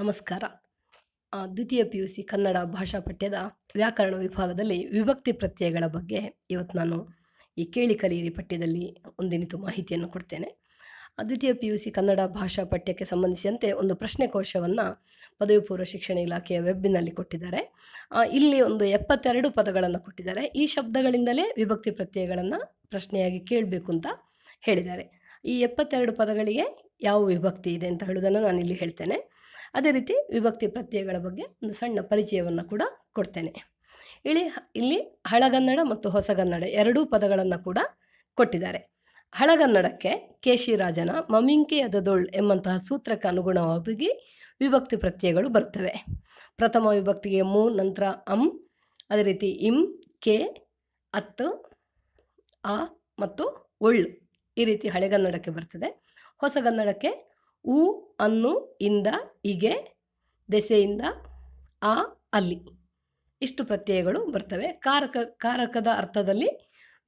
ನಮಸ್ಕಾರ ದ್ವಿತೀಯ P U C Kannada ಭಾಷಾ ಪಠ್ಯದ ವ್ಯಾಕರಣ ವಿಭಾಗದಲ್ಲಿ ವಿಭಕ್ತಿ ಪ್ರತ್ಯಯಗಳ ಬಗ್ಗೆ ಇವತ್ತು ನಾನು ಈ ಕೇಳಿ ಕಲಿಯಿರಿ ಪಠ್ಯದಲ್ಲಿ ಒಂದಿನಿತು ಮಾಹಿತಿಯನ್ನು ಕೊಡ್ತೇನೆ ದ್ವಿತೀಯ ಪಿ ಯು ಸಿ ಕನ್ನಡ ಭಾಷಾ ಪಠ್ಯಕ್ಕೆ ಸಂಬಂಧಿಸಿದಂತೆ ಒಂದು ಪ್ರಶ್ನೆ ಕೋಶವನ್ನು ಪದವಿ ಪೂರ್ವ ಶಿಕ್ಷಣ ಇಲಾಖೆಯ ವೆಬ್ಬಿನಲ್ಲಿ ಕೊಟ್ಟಿದ್ದಾರೆ ಇಲ್ಲಿ ಒಂದು ಎಪ್ಪತ್ತೆರಡು ಪದಗಳನ್ನು ಕೊಟ್ಟಿದ್ದಾರೆ ಈ ಶಬ್ದಗಳಿಂದಲೇ ವಿಭಕ್ತಿ ಪ್ರತ್ಯಯಗಳನ್ನು ಪ್ರಶ್ನೆಯಾಗಿ ಕೇಳಬೇಕು ಅಂತ ಹೇಳಿದ್ದಾರೆ ಈ ಎಪ್ಪತ್ತೆರಡು ಪದಗಳಿಗೆ ಯಾವ ವಿಭಕ್ತಿ ಇದೆ ಅಂತ ಹೇಳೋದನ್ನು ನಾನಿಲ್ಲಿ ಹೇಳ್ತೇನೆ ಅದೇ ರೀತಿ ವಿಭಕ್ತಿ ಪ್ರತ್ಯಯಗಳ ಬಗ್ಗೆ ಒಂದು ಸಣ್ಣ ಪರಿಚಯವನ್ನು ಕೂಡ ಕೊಡ್ತೇನೆ ಇಲ್ಲಿ ಇಲ್ಲಿ ಹಳಗನ್ನಡ ಮತ್ತು ಹೊಸಗನ್ನಡ ಎರಡೂ ಪದಗಳನ್ನು ಕೂಡ ಕೊಟ್ಟಿದ್ದಾರೆ ಹಳಗನ್ನಡಕ್ಕೆ ಕೇಶಿರಾಜನ ಅದದೊಳ್ ಎಂಬಂತಹ ಸೂತ್ರಕ್ಕೆ ಅನುಗುಣವಾಗಿ ವಿಭಕ್ತಿ ಪ್ರತ್ಯಯಗಳು ಬರ್ತವೆ ಪ್ರಥಮ ವಿಭಕ್ತಿಗೆ ಮು ನಂತರ ಅಂ ಅದೇ ರೀತಿ ಇಂ ಕೆ ಅತ್ತು ಆ ಮತ್ತು ಒಳ್ ಈ ರೀತಿ ಹಳೆಗನ್ನಡಕ್ಕೆ ಬರ್ತದೆ ಹೊಸಗನ್ನಡಕ್ಕೆ ಉ ಅನ್ನು ಇಂದ ಹೀಗೆ ದೆಸೆಯಿಂದ ಆ ಅಲ್ಲಿ ಇಷ್ಟು ಪ್ರತ್ಯಯಗಳು ಬರ್ತವೆ ಕಾರಕ ಕಾರಕದ ಅರ್ಥದಲ್ಲಿ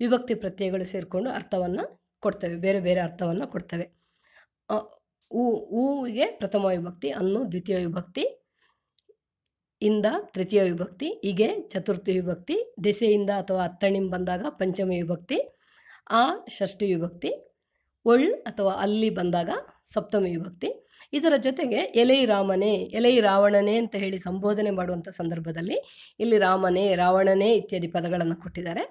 ವಿಭಕ್ತಿ ಪ್ರತ್ಯಯಗಳು ಸೇರಿಕೊಂಡು ಅರ್ಥವನ್ನು ಕೊಡ್ತವೆ ಬೇರೆ ಬೇರೆ ಅರ್ಥವನ್ನು ಕೊಡ್ತವೆ ಹೂ ಹೂವಿಗೆ ಪ್ರಥಮ ವಿಭಕ್ತಿ ಅನ್ನು ದ್ವಿತೀಯ ವಿಭಕ್ತಿ ಇಂದ ತೃತೀಯ ವಿಭಕ್ತಿ ಹೀಗೆ ಚತುರ್ಥಿ ವಿಭಕ್ತಿ ದೆಸೆಯಿಂದ ಅಥವಾ ಅತ್ತಣಿಂಬ ಬಂದಾಗ ಪಂಚಮಿ ವಿಭಕ್ತಿ ಆ ಷಷ್ಠಿ ವಿಭಕ್ತಿ ಒಳ್ ಅಥವಾ ಅಲ್ಲಿ ಬಂದಾಗ ಸಪ್ತಮಿ ವಿಭಕ್ತಿ ಇದರ ಜೊತೆಗೆ ಎಲೈ ರಾಮನೇ ಎಲೈ ರಾವಣನೇ ಅಂತ ಹೇಳಿ ಸಂಬೋಧನೆ ಮಾಡುವಂಥ ಸಂದರ್ಭದಲ್ಲಿ ಇಲ್ಲಿ ರಾಮನೇ ರಾವಣನೇ ಇತ್ಯಾದಿ ಪದಗಳನ್ನು ಕೊಟ್ಟಿದ್ದಾರೆ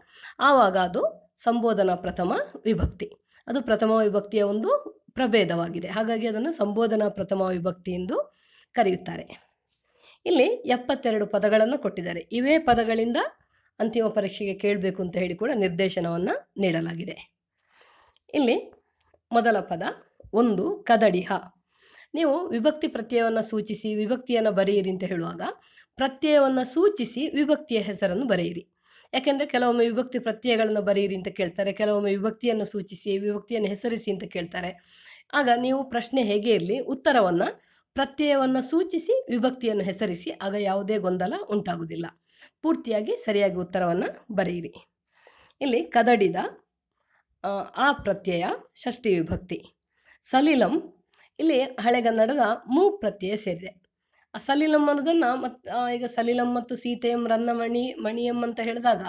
ಆವಾಗ ಅದು ಸಂಬೋಧನಾ ಪ್ರಥಮ ವಿಭಕ್ತಿ ಅದು ಪ್ರಥಮ ವಿಭಕ್ತಿಯ ಒಂದು ಪ್ರಭೇದವಾಗಿದೆ ಹಾಗಾಗಿ ಅದನ್ನು ಸಂಬೋಧನಾ ಪ್ರಥಮ ವಿಭಕ್ತಿ ಎಂದು ಕರೆಯುತ್ತಾರೆ ಇಲ್ಲಿ ಎಪ್ಪತ್ತೆರಡು ಪದಗಳನ್ನು ಕೊಟ್ಟಿದ್ದಾರೆ ಇವೇ ಪದಗಳಿಂದ ಅಂತಿಮ ಪರೀಕ್ಷೆಗೆ ಕೇಳಬೇಕು ಅಂತ ಹೇಳಿ ಕೂಡ ನಿರ್ದೇಶನವನ್ನು ನೀಡಲಾಗಿದೆ ಇಲ್ಲಿ ಮೊದಲ ಪದ ಒಂದು ಕದಡಿಹ ನೀವು ವಿಭಕ್ತಿ ಪ್ರತ್ಯಯವನ್ನು ಸೂಚಿಸಿ ವಿಭಕ್ತಿಯನ್ನು ಬರೆಯಿರಿ ಅಂತ ಹೇಳುವಾಗ ಪ್ರತ್ಯಯವನ್ನು ಸೂಚಿಸಿ ವಿಭಕ್ತಿಯ ಹೆಸರನ್ನು ಬರೆಯಿರಿ ಯಾಕೆಂದರೆ ಕೆಲವೊಮ್ಮೆ ವಿಭಕ್ತಿ ಪ್ರತ್ಯಯಗಳನ್ನು ಬರೆಯಿರಿ ಅಂತ ಕೇಳ್ತಾರೆ ಕೆಲವೊಮ್ಮೆ ವಿಭಕ್ತಿಯನ್ನು ಸೂಚಿಸಿ ವಿಭಕ್ತಿಯನ್ನು ಹೆಸರಿಸಿ ಅಂತ ಕೇಳ್ತಾರೆ ಆಗ ನೀವು ಪ್ರಶ್ನೆ ಹೇಗೆ ಇರಲಿ ಉತ್ತರವನ್ನು ಪ್ರತ್ಯಯವನ್ನು ಸೂಚಿಸಿ ವಿಭಕ್ತಿಯನ್ನು ಹೆಸರಿಸಿ ಆಗ ಯಾವುದೇ ಗೊಂದಲ ಉಂಟಾಗುವುದಿಲ್ಲ ಪೂರ್ತಿಯಾಗಿ ಸರಿಯಾಗಿ ಉತ್ತರವನ್ನು ಬರೆಯಿರಿ ಇಲ್ಲಿ ಕದಡಿದ ಆ ಪ್ರತ್ಯಯ ಷಷ್ಠಿ ವಿಭಕ್ತಿ ಸಲೀಲಂ ಇಲ್ಲಿ ಹಳೆಗನ್ನಡದ ಮೂ ಪ್ರತ್ಯಯ ಸೇರಿದೆ ಆ ಸಲೀಲಂ ಅನ್ನೋದನ್ನು ಮತ್ತು ಈಗ ಸಲೀಲಂ ಮತ್ತು ಸೀತೆಯಂ ರನ್ನಮಣಿ ಮಣಿಯಂ ಅಂತ ಹೇಳಿದಾಗ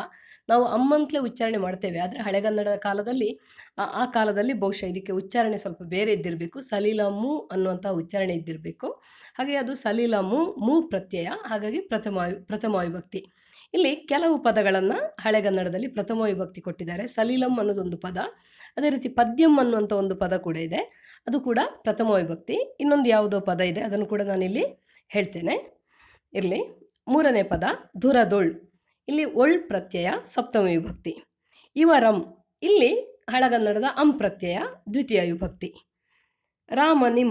ನಾವು ಅಮ್ಮಂತಲೇ ಉಚ್ಚಾರಣೆ ಮಾಡ್ತೇವೆ ಆದರೆ ಹಳೆಗನ್ನಡದ ಕಾಲದಲ್ಲಿ ಆ ಕಾಲದಲ್ಲಿ ಬಹುಶಃ ಇದಕ್ಕೆ ಉಚ್ಚಾರಣೆ ಸ್ವಲ್ಪ ಬೇರೆ ಇದ್ದಿರಬೇಕು ಸಲೀಲಮು ಅನ್ನುವಂಥ ಉಚ್ಚಾರಣೆ ಇದ್ದಿರಬೇಕು ಹಾಗೆ ಅದು ಸಲೀಲಮು ಮೂ ಪ್ರತ್ಯಯ ಹಾಗಾಗಿ ಪ್ರಥಮ ಪ್ರಥಮ ವಿಭಕ್ತಿ ಇಲ್ಲಿ ಕೆಲವು ಪದಗಳನ್ನು ಹಳೆಗನ್ನಡದಲ್ಲಿ ಪ್ರಥಮ ವಿಭಕ್ತಿ ಕೊಟ್ಟಿದ್ದಾರೆ ಸಲೀಲಂ ಅನ್ನೋದೊಂದು ಪದ ಅದೇ ರೀತಿ ಪದ್ಯಂ ಅನ್ನುವಂಥ ಒಂದು ಪದ ಕೂಡ ಇದೆ ಅದು ಕೂಡ ಪ್ರಥಮ ವಿಭಕ್ತಿ ಇನ್ನೊಂದು ಯಾವುದೋ ಪದ ಇದೆ ಅದನ್ನು ಕೂಡ ನಾನಿಲ್ಲಿ ಹೇಳ್ತೇನೆ ಇರಲಿ ಮೂರನೇ ಪದ ಧುರದೊಳ್ ಇಲ್ಲಿ ಒಳ್ ಪ್ರತ್ಯಯ ಸಪ್ತಮ ವಿಭಕ್ತಿ ಇವರಂ ಇಲ್ಲಿ ಹಳೆಗನ್ನಡದ ಅಂ ಪ್ರತ್ಯಯ ದ್ವಿತೀಯ ವಿಭಕ್ತಿ ರಾಮನಿಂ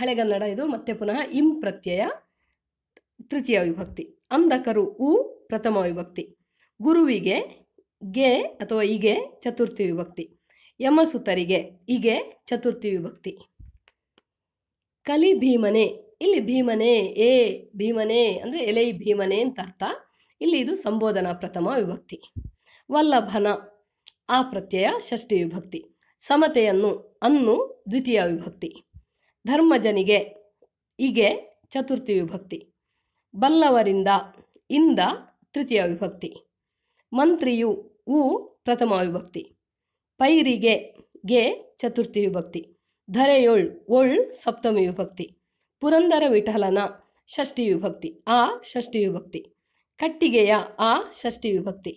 ಹಳೆಗನ್ನಡ ಇದು ಮತ್ತೆ ಪುನಃ ಇಂ ಪ್ರತ್ಯಯ ತೃತೀಯ ವಿಭಕ್ತಿ ಅಂಧಕರು ಉ ಪ್ರಥಮ ವಿಭಕ್ತಿ ಗುರುವಿಗೆ ಗೆ ಅಥವಾ ಹೀಗೆ ಚತುರ್ಥಿ ವಿಭಕ್ತಿ ಯಮಸುತರಿಗೆ ಹೀಗೆ ಚತುರ್ಥಿ ವಿಭಕ್ತಿ ಕಲಿ ಭೀಮನೆ ಇಲ್ಲಿ ಭೀಮನೆ ಏ ಭೀಮನೆ ಅಂದರೆ ಎಲೈ ಭೀಮನೆ ಅಂತ ಅರ್ಥ ಇಲ್ಲಿ ಇದು ಸಂಬೋಧನಾ ಪ್ರಥಮ ವಿಭಕ್ತಿ ವಲ್ಲಭನ ಆ ಪ್ರತ್ಯಯ ಷಷ್ಠಿ ವಿಭಕ್ತಿ ಸಮತೆಯನ್ನು ಅನ್ನು ದ್ವಿತೀಯ ವಿಭಕ್ತಿ ಧರ್ಮಜನಿಗೆ ಹೀಗೆ ಚತುರ್ಥಿ ವಿಭಕ್ತಿ ಬಲ್ಲವರಿಂದ ಇಂದ ತೃತೀಯ ವಿಭಕ್ತಿ ಮಂತ್ರಿಯು ಉ ಪ್ರಥಮ ವಿಭಕ್ತಿ ಪೈರಿಗೆ ಗೆ ಚತುರ್ಥಿ ವಿಭಕ್ತಿ ಧರೆಯೊಳ್ ಒಳ್ ಸಪ್ತಮಿ ವಿಭಕ್ತಿ ಪುರಂದರ ವಿಠಲನ ಷಷ್ಠಿ ವಿಭಕ್ತಿ ಆ ಷಷ್ಠಿ ವಿಭಕ್ತಿ ಕಟ್ಟಿಗೆಯ ಆ ಷಷ್ಠಿ ವಿಭಕ್ತಿ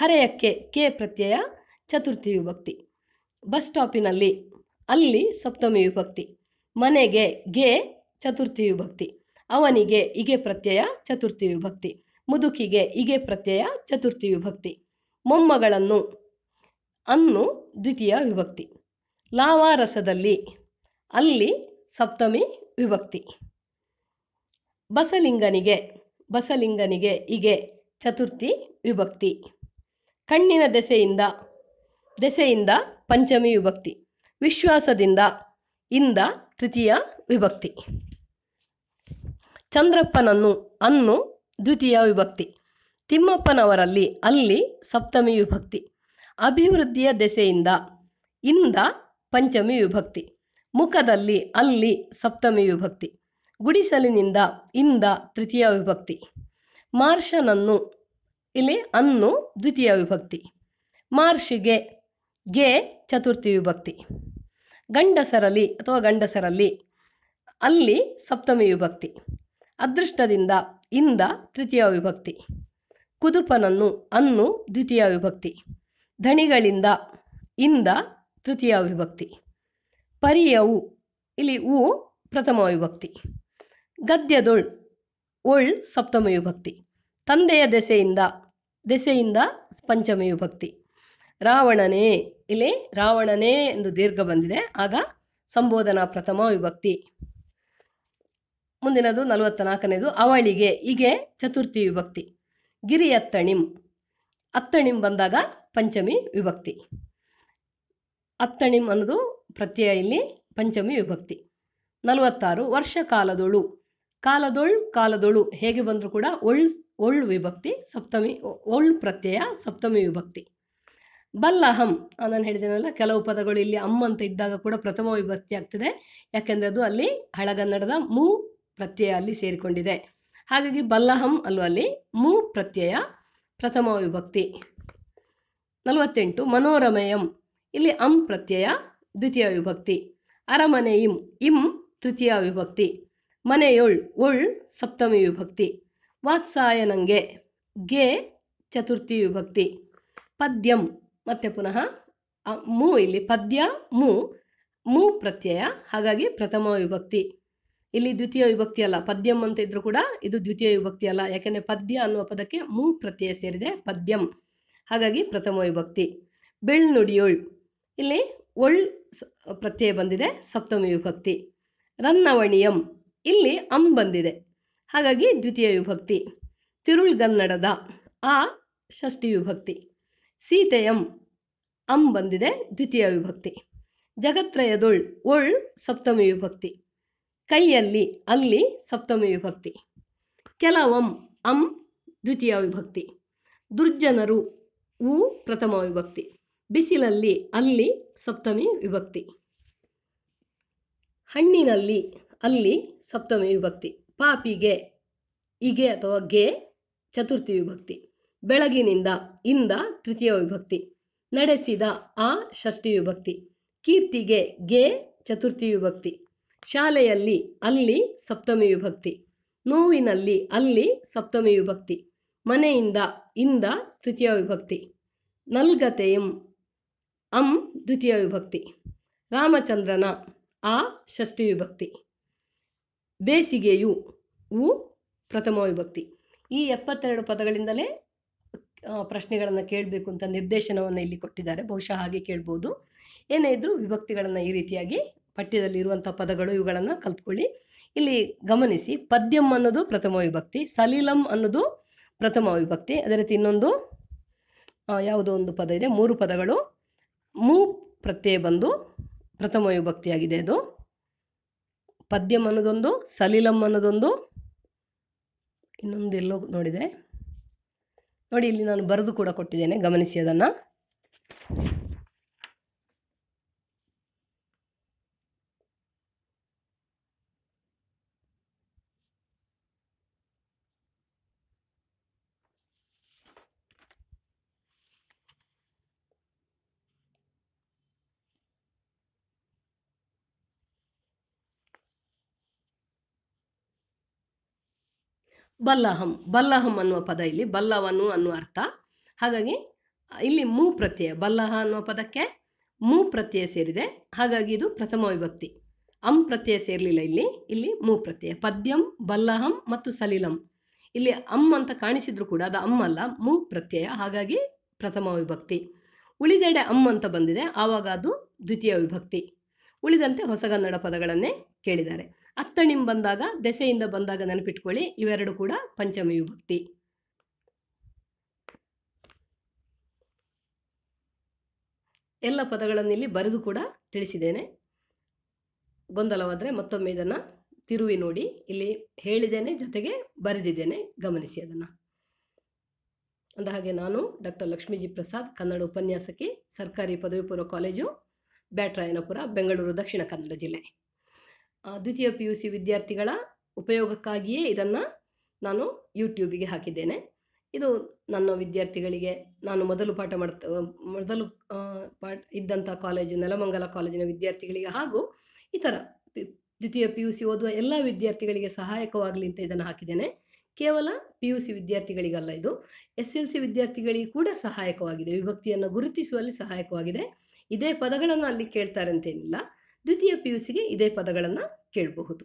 ಹರೆಯಕ್ಕೆ ಕೆ ಪ್ರತ್ಯಯ ಚತುರ್ಥಿ ವಿಭಕ್ತಿ ಬಸ್ ಸ್ಟಾಪಿನಲ್ಲಿ ಅಲ್ಲಿ ಸಪ್ತಮಿ ವಿಭಕ್ತಿ ಮನೆಗೆ ಗೆ ಚತುರ್ಥಿ ವಿಭಕ್ತಿ ಅವನಿಗೆ ಇಗೆ ಪ್ರತ್ಯಯ ಚತುರ್ಥಿ ವಿಭಕ್ತಿ ಮುದುಕಿಗೆ ಇಗೆ ಪ್ರತ್ಯಯ ಚತುರ್ಥಿ ವಿಭಕ್ತಿ ಮೊಮ್ಮಗಳನ್ನು ಅನ್ನು ದ್ವಿತೀಯ ವಿಭಕ್ತಿ ಲಾವಾರಸದಲ್ಲಿ ಅಲ್ಲಿ ಸಪ್ತಮಿ ವಿಭಕ್ತಿ ಬಸಲಿಂಗನಿಗೆ ಬಸಲಿಂಗನಿಗೆ ಹೀಗೆ ಚತುರ್ಥಿ ವಿಭಕ್ತಿ ಕಣ್ಣಿನ ದೆಸೆಯಿಂದ ದೆಸೆಯಿಂದ ಪಂಚಮಿ ವಿಭಕ್ತಿ ವಿಶ್ವಾಸದಿಂದ ಇಂದ ತೃತೀಯ ವಿಭಕ್ತಿ ಚಂದ್ರಪ್ಪನನ್ನು ಅನ್ನು ದ್ವಿತೀಯ ವಿಭಕ್ತಿ ತಿಮ್ಮಪ್ಪನವರಲ್ಲಿ ಅಲ್ಲಿ ಸಪ್ತಮಿ ವಿಭಕ್ತಿ ಅಭಿವೃದ್ಧಿಯ ದೆಸೆಯಿಂದ ಇಂದ ಪಂಚಮಿ ವಿಭಕ್ತಿ ಮುಖದಲ್ಲಿ ಅಲ್ಲಿ ಸಪ್ತಮಿ ವಿಭಕ್ತಿ ಗುಡಿಸಲಿನಿಂದ ಇಂದ ತೃತೀಯ ವಿಭಕ್ತಿ ಮಾರ್ಷನನ್ನು ಇಲ್ಲಿ ಅನ್ನು ದ್ವಿತೀಯ ವಿಭಕ್ತಿ ಮಾರ್ಷಿಗೆ ಗೆ ಚತುರ್ಥಿ ವಿಭಕ್ತಿ ಗಂಡಸರಲ್ಲಿ ಅಥವಾ ಗಂಡಸರಲ್ಲಿ ಅಲ್ಲಿ ಸಪ್ತಮಿ ವಿಭಕ್ತಿ ಅದೃಷ್ಟದಿಂದ ಇಂದ ತೃತೀಯ ವಿಭಕ್ತಿ ಕುದುಪನನ್ನು ಅನ್ನು ದ್ವಿತೀಯ ವಿಭಕ್ತಿ ಧನಿಗಳಿಂದ ಇಂದ ತೃತೀಯ ವಿಭಕ್ತಿ ಪರಿಯವು ಇಲ್ಲಿ ಉ ಪ್ರಥಮ ವಿಭಕ್ತಿ ಗದ್ಯದೊಳ್ ಒಳ್ ಸಪ್ತಮ ವಿಭಕ್ತಿ ತಂದೆಯ ದೆಸೆಯಿಂದ ದೆಸೆಯಿಂದ ಪಂಚಮ ವಿಭಕ್ತಿ ರಾವಣನೇ ಇಲ್ಲಿ ರಾವಣನೇ ಎಂದು ದೀರ್ಘ ಬಂದಿದೆ ಆಗ ಸಂಬೋಧನಾ ಪ್ರಥಮ ವಿಭಕ್ತಿ ಮುಂದಿನದು ನಲವತ್ತ ನಾಲ್ಕನೇದು ಅವಳಿಗೆ ಹೀಗೆ ಚತುರ್ಥಿ ವಿಭಕ್ತಿ ಗಿರಿ ಅತ್ತಣಿಂ ಬಂದಾಗ ಪಂಚಮಿ ವಿಭಕ್ತಿ ಅತ್ತಣಿಮ್ ಅನ್ನೋದು ಪ್ರತ್ಯಯ ಇಲ್ಲಿ ಪಂಚಮಿ ವಿಭಕ್ತಿ ನಲವತ್ತಾರು ವರ್ಷ ಕಾಲದೊಳು ಕಾಲದೊಳ್ ಕಾಲದೊಳು ಹೇಗೆ ಬಂದರೂ ಕೂಡ ಒಳ್ ಒಳ್ ವಿಭಕ್ತಿ ಸಪ್ತಮಿ ಒಳ್ ಪ್ರತ್ಯಯ ಸಪ್ತಮಿ ವಿಭಕ್ತಿ ಬಲ್ಲಹಂ ನಾನು ಹೇಳಿದ್ದೇನಲ್ಲ ಕೆಲವು ಪದಗಳು ಇಲ್ಲಿ ಅಮ್ಮ ಅಂತ ಇದ್ದಾಗ ಕೂಡ ಪ್ರಥಮ ವಿಭಕ್ತಿ ಆಗ್ತಿದೆ ಯಾಕೆಂದರೆ ಅದು ಅಲ್ಲಿ ಹಳಗನ್ನಡದ ಮೂ ಪ್ರತ್ಯಯ ಅಲ್ಲಿ ಸೇರಿಕೊಂಡಿದೆ ಹಾಗಾಗಿ ಬಲ್ಲಹಂ ಅಲ್ಲೂ ಅಲ್ಲಿ ಮೂ ಪ್ರತ್ಯಯ ಪ್ರಥಮ ವಿಭಕ್ತಿ ನಲವತ್ತೆಂಟು ಮನೋರಮಯಂ ಇಲ್ಲಿ ಅಂ ಪ್ರತ್ಯಯ ದ್ವಿತೀಯ ವಿಭಕ್ತಿ ಅರಮನೆ ಇಂ ಇಂ ತೃತೀಯ ವಿಭಕ್ತಿ ಮನೆಯೊಳ್ ಒಳ್ ಸಪ್ತಮಿ ವಿಭಕ್ತಿ ವಾತ್ಸಾಯನಂಗೆ ಗೆ ಚತುರ್ಥಿ ವಿಭಕ್ತಿ ಪದ್ಯಂ ಮತ್ತೆ ಪುನಃ ಮೂ ಇಲ್ಲಿ ಪದ್ಯ ಮೂ ಮೂ ಪ್ರತ್ಯಯ ಹಾಗಾಗಿ ಪ್ರಥಮ ವಿಭಕ್ತಿ ಇಲ್ಲಿ ದ್ವಿತೀಯ ವಿಭಕ್ತಿ ಅಲ್ಲ ಪದ್ಯಂ ಅಂತ ಇದ್ರೂ ಕೂಡ ಇದು ದ್ವಿತೀಯ ವಿಭಕ್ತಿ ಅಲ್ಲ ಯಾಕೆಂದರೆ ಪದ್ಯ ಅನ್ನುವ ಪದಕ್ಕೆ ಮೂ ಪ್ರತ್ಯಯ ಸೇರಿದೆ ಪದ್ಯಂ ಹಾಗಾಗಿ ಪ್ರಥಮ ವಿಭಕ್ತಿ ಬೆಳ್ ಇಲ್ಲಿ ಒಳ್ ಪ್ರತ್ಯಯ ಬಂದಿದೆ ಸಪ್ತಮಿ ವಿಭಕ್ತಿ ರನ್ನವಣಿಯಂ ಇಲ್ಲಿ ಅಂ ಬಂದಿದೆ ಹಾಗಾಗಿ ದ್ವಿತೀಯ ವಿಭಕ್ತಿ ತಿರುಳ್ಗನ್ನಡದ ಆ ಷಷ್ಠಿ ವಿಭಕ್ತಿ ಸೀತೆಯಂ ಅಂ ಬಂದಿದೆ ದ್ವಿತೀಯ ವಿಭಕ್ತಿ ಜಗತ್ರಯದೊಳ್ ಒಳ್ ಸಪ್ತಮಿ ವಿಭಕ್ತಿ ಕೈಯಲ್ಲಿ ಅಲ್ಲಿ ಸಪ್ತಮಿ ವಿಭಕ್ತಿ ಕೆಲವಂ ಅಂ ದ್ವಿತೀಯ ವಿಭಕ್ತಿ ದುರ್ಜನರು ಉ ಪ್ರಥಮ ವಿಭಕ್ತಿ ಬಿಸಿಲಲ್ಲಿ ಅಲ್ಲಿ ಸಪ್ತಮಿ ವಿಭಕ್ತಿ ಹಣ್ಣಿನಲ್ಲಿ ಅಲ್ಲಿ ಸಪ್ತಮಿ ವಿಭಕ್ತಿ ಪಾಪಿಗೆ ಇಗೆ ಅಥವಾ ಗೆ ಚತುರ್ಥಿ ವಿಭಕ್ತಿ ಬೆಳಗಿನಿಂದ ಇಂದ ತೃತೀಯ ವಿಭಕ್ತಿ ನಡೆಸಿದ ಆ ಷಷ್ಠಿ ವಿಭಕ್ತಿ ಕೀರ್ತಿಗೆ ಗೆ ಚತುರ್ಥಿ ವಿಭಕ್ತಿ ಶಾಲೆಯಲ್ಲಿ ಅಲ್ಲಿ ಸಪ್ತಮಿ ವಿಭಕ್ತಿ ನೋವಿನಲ್ಲಿ ಅಲ್ಲಿ ಸಪ್ತಮಿ ವಿಭಕ್ತಿ ಮನೆಯಿಂದ ಇಂದ ತೃತೀಯ ವಿಭಕ್ತಿ ನಲ್ಗತೆಯಂ ಅಂ ದ್ವಿತೀಯ ವಿಭಕ್ತಿ ರಾಮಚಂದ್ರನ ಆ ಷಷ್ಠಿ ವಿಭಕ್ತಿ ಬೇಸಿಗೆಯು ಉ ಪ್ರಥಮ ವಿಭಕ್ತಿ ಈ ಎಪ್ಪತ್ತೆರಡು ಪದಗಳಿಂದಲೇ ಪ್ರಶ್ನೆಗಳನ್ನು ಕೇಳಬೇಕು ಅಂತ ನಿರ್ದೇಶನವನ್ನು ಇಲ್ಲಿ ಕೊಟ್ಟಿದ್ದಾರೆ ಬಹುಶಃ ಹಾಗೆ ಕೇಳ್ಬೋದು ಏನೇ ಇದ್ದರೂ ವಿಭಕ್ತಿಗಳನ್ನು ಈ ರೀತಿಯಾಗಿ ಪಠ್ಯದಲ್ಲಿ ಇರುವಂಥ ಪದಗಳು ಇವುಗಳನ್ನು ಕಲ್ತ್ಕೊಳ್ಳಿ ಇಲ್ಲಿ ಗಮನಿಸಿ ಪದ್ಯಂ ಅನ್ನೋದು ಪ್ರಥಮ ವಿಭಕ್ತಿ ಸಲೀಲಂ ಅನ್ನೋದು ಪ್ರಥಮ ವಿಭಕ್ತಿ ಅದೇ ರೀತಿ ಇನ್ನೊಂದು ಯಾವುದೋ ಒಂದು ಪದ ಇದೆ ಮೂರು ಪದಗಳು ಮೂ ಪ್ರತ್ಯಯ ಬಂದು ಪ್ರಥಮ ವಿಭಕ್ತಿಯಾಗಿದೆ ಅದು ಪದ್ಯಂ ಅನ್ನೋದೊಂದು ಸಲೀಲಂ ಅನ್ನೋದೊಂದು ಇನ್ನೊಂದು ಎಲ್ಲೋ ನೋಡಿದೆ ನೋಡಿ ಇಲ್ಲಿ ನಾನು ಬರೆದು ಕೂಡ ಕೊಟ್ಟಿದ್ದೇನೆ ಗಮನಿಸಿ ಅದನ್ನು ಬಲ್ಲಹಂ ಬಲ್ಲಹಂ ಅನ್ನುವ ಪದ ಇಲ್ಲಿ ಬಲ್ಲವನು ಅನ್ನುವ ಅರ್ಥ ಹಾಗಾಗಿ ಇಲ್ಲಿ ಮೂ ಪ್ರತ್ಯಯ ಬಲ್ಲಹ ಅನ್ನುವ ಪದಕ್ಕೆ ಮೂ ಪ್ರತ್ಯಯ ಸೇರಿದೆ ಹಾಗಾಗಿ ಇದು ಪ್ರಥಮ ವಿಭಕ್ತಿ ಅಂ ಪ್ರತ್ಯಯ ಸೇರಲಿಲ್ಲ ಇಲ್ಲಿ ಇಲ್ಲಿ ಮೂ ಪ್ರತ್ಯಯ ಪದ್ಯಂ ಬಲ್ಲಹಂ ಮತ್ತು ಸಲಿಲಂ ಇಲ್ಲಿ ಅಂ ಅಂತ ಕಾಣಿಸಿದ್ರು ಕೂಡ ಅದು ಅಮ್ಮ ಅಲ್ಲ ಮೂ ಪ್ರತ್ಯಯ ಹಾಗಾಗಿ ಪ್ರಥಮ ವಿಭಕ್ತಿ ಉಳಿದೆಡೆ ಅಮ್ ಅಂತ ಬಂದಿದೆ ಆವಾಗ ಅದು ದ್ವಿತೀಯ ವಿಭಕ್ತಿ ಉಳಿದಂತೆ ಹೊಸಗನ್ನಡ ಪದಗಳನ್ನೇ ಕೇಳಿದ್ದಾರೆ ಅತ್ತಣಿಂ ಬಂದಾಗ ದೆಸೆಯಿಂದ ಬಂದಾಗ ನೆನಪಿಟ್ಕೊಳ್ಳಿ ಇವೆರಡು ಕೂಡ ಪಂಚಮಿ ವಿಭಕ್ತಿ ಎಲ್ಲ ಪದಗಳನ್ನು ಇಲ್ಲಿ ಬರೆದು ಕೂಡ ತಿಳಿಸಿದ್ದೇನೆ ಗೊಂದಲವಾದರೆ ಮತ್ತೊಮ್ಮೆ ಇದನ್ನು ತಿರುವಿ ನೋಡಿ ಇಲ್ಲಿ ಹೇಳಿದ್ದೇನೆ ಜೊತೆಗೆ ಬರೆದಿದ್ದೇನೆ ಗಮನಿಸಿ ಅದನ್ನು ಹಾಗೆ ನಾನು ಡಾಕ್ಟರ್ ಲಕ್ಷ್ಮೀಜಿ ಪ್ರಸಾದ್ ಕನ್ನಡ ಉಪನ್ಯಾಸಕಿ ಸರ್ಕಾರಿ ಪದವಿ ಪೂರ್ವ ಕಾಲೇಜು ಬ್ಯಾಟ್ರಾಯನಪುರ ಬೆಂಗಳೂರು ದಕ್ಷಿಣ ಕನ್ನಡ ಜಿಲ್ಲೆ ದ್ವಿತೀಯ ಪಿ ಯು ಸಿ ವಿದ್ಯಾರ್ಥಿಗಳ ಉಪಯೋಗಕ್ಕಾಗಿಯೇ ಇದನ್ನು ನಾನು ಯೂಟ್ಯೂಬಿಗೆ ಹಾಕಿದ್ದೇನೆ ಇದು ನನ್ನ ವಿದ್ಯಾರ್ಥಿಗಳಿಗೆ ನಾನು ಮೊದಲು ಪಾಠ ಮಾಡ್ತ ಮೊದಲು ಪಾಠ ಇದ್ದಂಥ ಕಾಲೇಜು ನೆಲಮಂಗಲ ಕಾಲೇಜಿನ ವಿದ್ಯಾರ್ಥಿಗಳಿಗೆ ಹಾಗೂ ಇತರ ದ್ವಿತೀಯ ಪಿ ಯು ಸಿ ಓದುವ ಎಲ್ಲ ವಿದ್ಯಾರ್ಥಿಗಳಿಗೆ ಸಹಾಯಕವಾಗಲಿ ಅಂತ ಇದನ್ನು ಹಾಕಿದ್ದೇನೆ ಕೇವಲ ಪಿ ಯು ಸಿ ವಿದ್ಯಾರ್ಥಿಗಳಿಗಲ್ಲ ಇದು ಎಸ್ ಎಲ್ ಸಿ ವಿದ್ಯಾರ್ಥಿಗಳಿಗೆ ಕೂಡ ಸಹಾಯಕವಾಗಿದೆ ವಿಭಕ್ತಿಯನ್ನು ಗುರುತಿಸುವಲ್ಲಿ ಸಹಾಯಕವಾಗಿದೆ ಇದೇ ಪದಗಳನ್ನು ಅಲ್ಲಿ ಕೇಳ್ತಾರೆ ಅಂತೇನಿಲ್ಲ ದ್ವಿತೀಯ ಪಿ ಯು ಸಿಗೆ ಇದೇ ಪದಗಳನ್ನು ಕೇಳಬಹುದು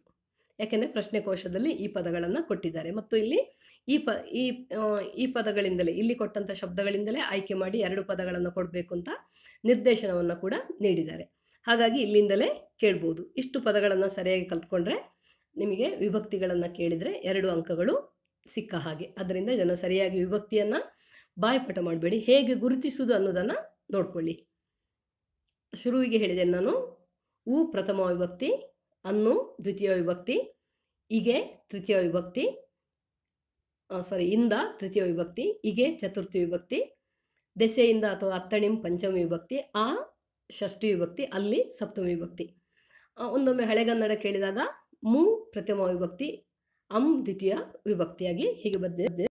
ಯಾಕೆಂದರೆ ಪ್ರಶ್ನೆ ಕೋಶದಲ್ಲಿ ಈ ಪದಗಳನ್ನು ಕೊಟ್ಟಿದ್ದಾರೆ ಮತ್ತು ಇಲ್ಲಿ ಈ ಪ ಈ ಈ ಪದಗಳಿಂದಲೇ ಇಲ್ಲಿ ಕೊಟ್ಟಂಥ ಶಬ್ದಗಳಿಂದಲೇ ಆಯ್ಕೆ ಮಾಡಿ ಎರಡು ಪದಗಳನ್ನು ಕೊಡಬೇಕು ಅಂತ ನಿರ್ದೇಶನವನ್ನು ಕೂಡ ನೀಡಿದ್ದಾರೆ ಹಾಗಾಗಿ ಇಲ್ಲಿಂದಲೇ ಕೇಳ್ಬೋದು ಇಷ್ಟು ಪದಗಳನ್ನು ಸರಿಯಾಗಿ ಕಲ್ತ್ಕೊಂಡ್ರೆ ನಿಮಗೆ ವಿಭಕ್ತಿಗಳನ್ನು ಕೇಳಿದರೆ ಎರಡು ಅಂಕಗಳು ಸಿಕ್ಕ ಹಾಗೆ ಅದರಿಂದ ಜನ ಸರಿಯಾಗಿ ವಿಭಕ್ತಿಯನ್ನು ಬಾಯ್ಪಟ ಮಾಡಬೇಡಿ ಹೇಗೆ ಗುರುತಿಸುವುದು ಅನ್ನೋದನ್ನು ನೋಡ್ಕೊಳ್ಳಿ ಶುರುವಿಗೆ ಹೇಳಿದೆ ನಾನು ಉ ಪ್ರಥಮ ವಿಭಕ್ತಿ ಅನ್ನು ದ್ವಿತೀಯ ವಿಭಕ್ತಿ ಹೀಗೆ ತೃತೀಯ ವಿಭಕ್ತಿ ಸಾರಿ ಇಂದ ತೃತೀಯ ವಿಭಕ್ತಿ ಹೀಗೆ ಚತುರ್ಥಿ ವಿಭಕ್ತಿ ದೆಸೆಯಿಂದ ಅಥವಾ ಅತ್ತಣಿಂ ಪಂಚಮ ವಿಭಕ್ತಿ ಆ ಷಷ್ಠಿ ವಿಭಕ್ತಿ ಅಲ್ಲಿ ಸಪ್ತಮ ವಿಭಕ್ತಿ ಒಂದೊಮ್ಮೆ ಹಳೆಗನ್ನಡ ಕೇಳಿದಾಗ ಮು ಪ್ರಥಮ ವಿಭಕ್ತಿ ಅಂ ದ್ವಿತೀಯ ವಿಭಕ್ತಿಯಾಗಿ ಹೀಗೆ ಬದ್ದೆ